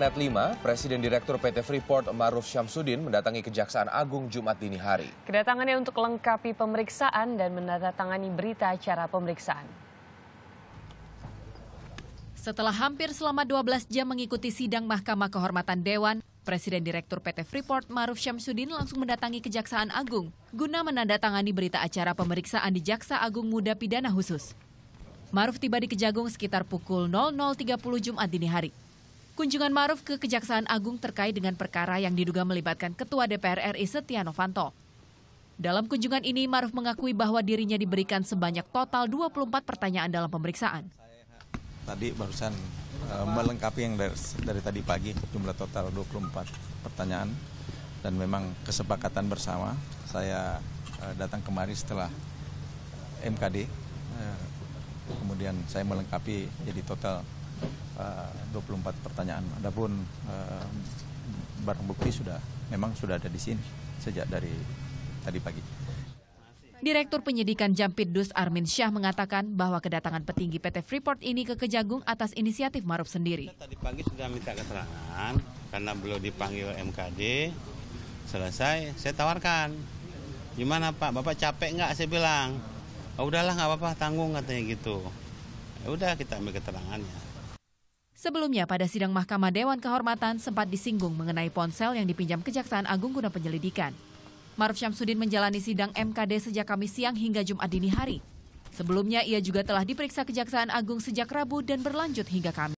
Net 5, Presiden Direktur PT Freeport Maruf Syamsuddin mendatangi Kejaksaan Agung Jumat dini hari. Kedatangannya untuk lengkapi pemeriksaan dan menandatangani berita acara pemeriksaan. Setelah hampir selama 12 jam mengikuti sidang Mahkamah Kehormatan Dewan, Presiden Direktur PT Freeport Maruf Syamsuddin langsung mendatangi Kejaksaan Agung guna menandatangani berita acara pemeriksaan di Jaksa Agung Muda Pidana Khusus. Maruf tiba di Kejagung sekitar pukul 00.30 Jumat dini hari. Kunjungan Maruf ke Kejaksaan Agung terkait dengan perkara yang diduga melibatkan Ketua DPR RI Setia Novanto. Dalam kunjungan ini, Maruf mengakui bahwa dirinya diberikan sebanyak total 24 pertanyaan dalam pemeriksaan. Tadi barusan eh, melengkapi yang dari, dari tadi pagi, jumlah total 24 pertanyaan. Dan memang kesepakatan bersama, saya eh, datang kemari setelah MKD. Eh, kemudian saya melengkapi jadi total 24 pertanyaan. Adapun eh, barang bukti sudah memang sudah ada di sini sejak dari tadi pagi. Direktur Penyidikan Jampidus Armin Syah mengatakan bahwa kedatangan petinggi PT Freeport ini ke Kejagung atas inisiatif Maruf sendiri. Tadi pagi sudah minta keterangan karena belum dipanggil MKD. Selesai, saya tawarkan. Gimana Pak, Bapak capek nggak? Saya bilang. Oh, udahlah nggak apa-apa, tanggung katanya gitu. Ya udah kita ambil keterangannya. Sebelumnya pada sidang Mahkamah Dewan Kehormatan sempat disinggung mengenai ponsel yang dipinjam Kejaksaan Agung guna penyelidikan. Maruf Syamsuddin menjalani sidang MKD sejak Kamis siang hingga Jumat dini hari. Sebelumnya ia juga telah diperiksa Kejaksaan Agung sejak Rabu dan berlanjut hingga Kamis.